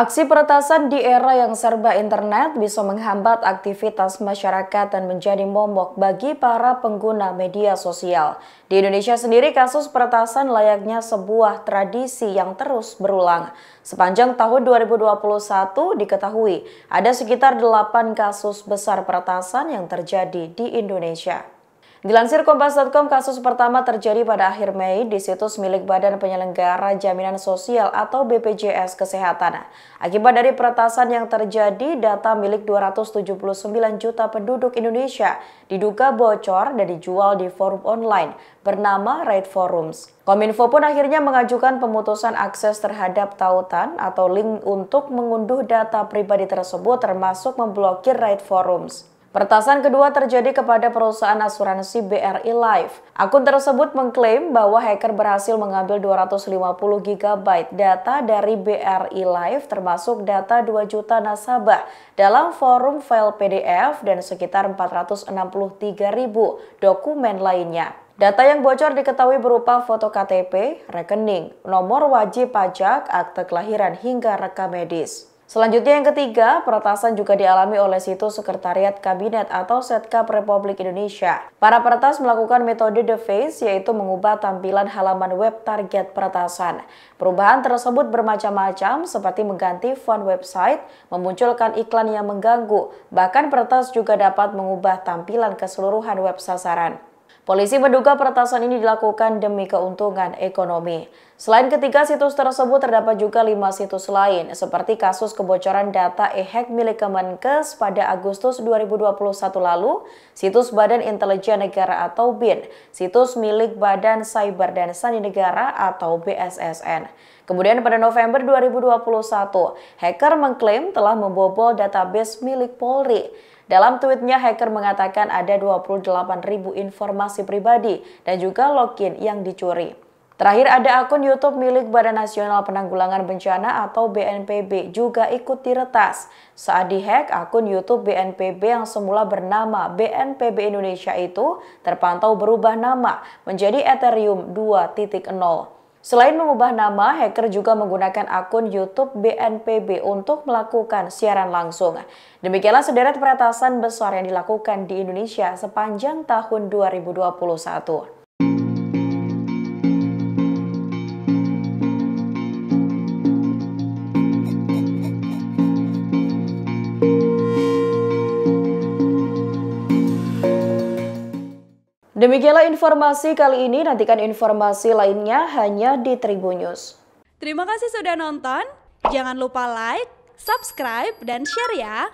Aksi peretasan di era yang serba internet bisa menghambat aktivitas masyarakat dan menjadi momok bagi para pengguna media sosial. Di Indonesia sendiri, kasus peretasan layaknya sebuah tradisi yang terus berulang. Sepanjang tahun 2021 diketahui ada sekitar 8 kasus besar peretasan yang terjadi di Indonesia. Dilansir Kompas.com, kasus pertama terjadi pada akhir Mei di situs milik Badan Penyelenggara Jaminan Sosial atau BPJS Kesehatan. Akibat dari peretasan yang terjadi, data milik 279 juta penduduk Indonesia diduga bocor dan dijual di forum online bernama Raid Forums. Kominfo pun akhirnya mengajukan pemutusan akses terhadap tautan atau link untuk mengunduh data pribadi tersebut termasuk memblokir Raid Forums. Pertasan kedua terjadi kepada perusahaan asuransi BRI Life. Akun tersebut mengklaim bahwa hacker berhasil mengambil 250 GB data dari BRI Life termasuk data 2 juta nasabah dalam forum file PDF dan sekitar 463 ribu dokumen lainnya. Data yang bocor diketahui berupa foto KTP, rekening, nomor wajib pajak, akte kelahiran hingga rekam medis. Selanjutnya yang ketiga, peretasan juga dialami oleh situs Sekretariat Kabinet atau Setkap Republik Indonesia. Para peretas melakukan metode The Face, yaitu mengubah tampilan halaman web target peretasan. Perubahan tersebut bermacam-macam, seperti mengganti font website, memunculkan iklan yang mengganggu, bahkan peretas juga dapat mengubah tampilan keseluruhan web sasaran. Polisi menduga peretasan ini dilakukan demi keuntungan ekonomi. Selain ketiga situs tersebut, terdapat juga lima situs lain, seperti kasus kebocoran data e-hack milik Kemenkes pada Agustus 2021 lalu, situs Badan Intelijen Negara atau BIN, situs milik Badan Cyber dan Sandi Negara atau BSSN. Kemudian pada November 2021, hacker mengklaim telah membobol database milik Polri. Dalam tweetnya, hacker mengatakan ada 28 ribu informasi pribadi dan juga login yang dicuri. Terakhir ada akun YouTube milik Badan Nasional Penanggulangan Bencana atau BNPB juga ikut diretas. Saat dihack, akun YouTube BNPB yang semula bernama BNPB Indonesia itu terpantau berubah nama menjadi Ethereum 2.0. Selain mengubah nama, hacker juga menggunakan akun YouTube BNPB untuk melakukan siaran langsung. Demikianlah sederet peretasan besar yang dilakukan di Indonesia sepanjang tahun 2021. Demikianlah informasi kali ini, nantikan informasi lainnya hanya di Tribun News. Terima kasih sudah nonton, jangan lupa like, subscribe, dan share ya!